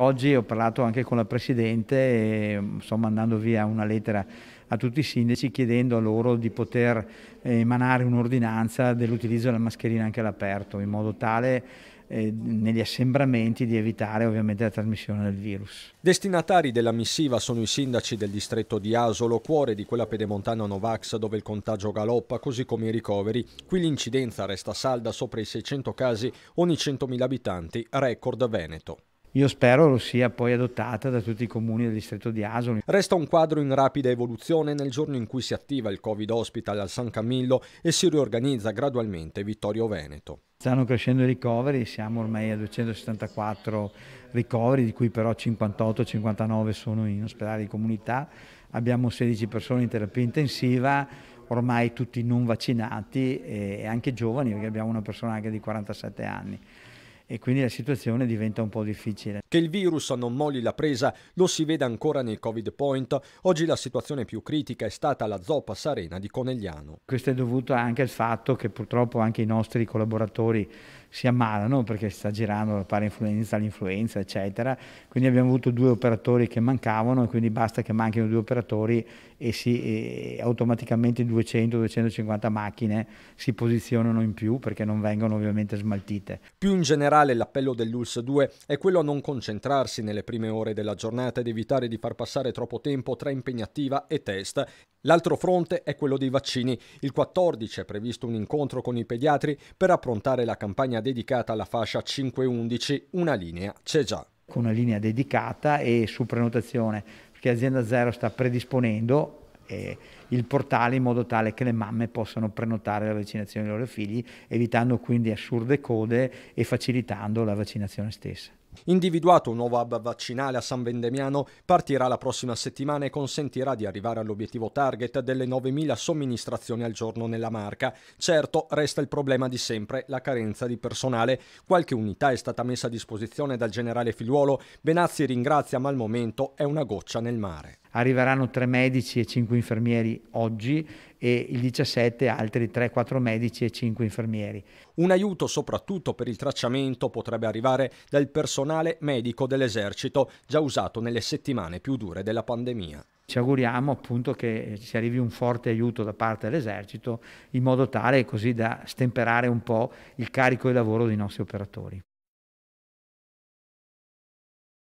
Oggi ho parlato anche con la Presidente e ehm, sto mandando via una lettera a tutti i sindaci chiedendo a loro di poter eh, emanare un'ordinanza dell'utilizzo della mascherina anche all'aperto in modo tale eh, negli assembramenti di evitare ovviamente la trasmissione del virus. Destinatari della missiva sono i sindaci del distretto di Asolo, cuore di quella pedemontana Novax dove il contagio galoppa, così come i ricoveri. Qui l'incidenza resta salda sopra i 600 casi ogni 100.000 abitanti, record veneto. Io spero lo sia poi adottata da tutti i comuni del distretto di Asoli. Resta un quadro in rapida evoluzione nel giorno in cui si attiva il Covid Hospital al San Camillo e si riorganizza gradualmente Vittorio Veneto. Stanno crescendo i ricoveri, siamo ormai a 274 ricoveri, di cui però 58-59 sono in ospedale di comunità. Abbiamo 16 persone in terapia intensiva, ormai tutti non vaccinati e anche giovani, perché abbiamo una persona anche di 47 anni e quindi la situazione diventa un po' difficile. Che il virus non molli la presa lo si vede ancora nei Covid Point. Oggi la situazione più critica è stata la zoppa sarena di Conegliano. Questo è dovuto anche al fatto che purtroppo anche i nostri collaboratori si ammalano perché sta girando la pari influenza, l'influenza, eccetera. Quindi abbiamo avuto due operatori che mancavano e quindi basta che manchino due operatori e, si, e automaticamente 200-250 macchine si posizionano in più perché non vengono ovviamente smaltite. Più in generale l'appello dell'ULS 2 è quello a non concentrarsi nelle prime ore della giornata ed evitare di far passare troppo tempo tra impegnativa e test L'altro fronte è quello dei vaccini. Il 14 è previsto un incontro con i pediatri per approntare la campagna dedicata alla fascia 5-11. Una linea c'è già. Con una linea dedicata e su prenotazione, perché Azienda Zero sta predisponendo eh, il portale in modo tale che le mamme possano prenotare la vaccinazione dei loro figli, evitando quindi assurde code e facilitando la vaccinazione stessa. Individuato un nuovo hub vaccinale a San Vendemiano, partirà la prossima settimana e consentirà di arrivare all'obiettivo target delle 9.000 somministrazioni al giorno nella marca. Certo, resta il problema di sempre, la carenza di personale. Qualche unità è stata messa a disposizione dal generale Figliuolo, Benazzi ringrazia ma al momento è una goccia nel mare. Arriveranno tre medici e cinque infermieri oggi e il 17 altri 3-4 medici e 5 infermieri. Un aiuto soprattutto per il tracciamento potrebbe arrivare dal personale medico dell'esercito già usato nelle settimane più dure della pandemia. Ci auguriamo appunto che eh, ci arrivi un forte aiuto da parte dell'esercito in modo tale così da stemperare un po' il carico di lavoro dei nostri operatori.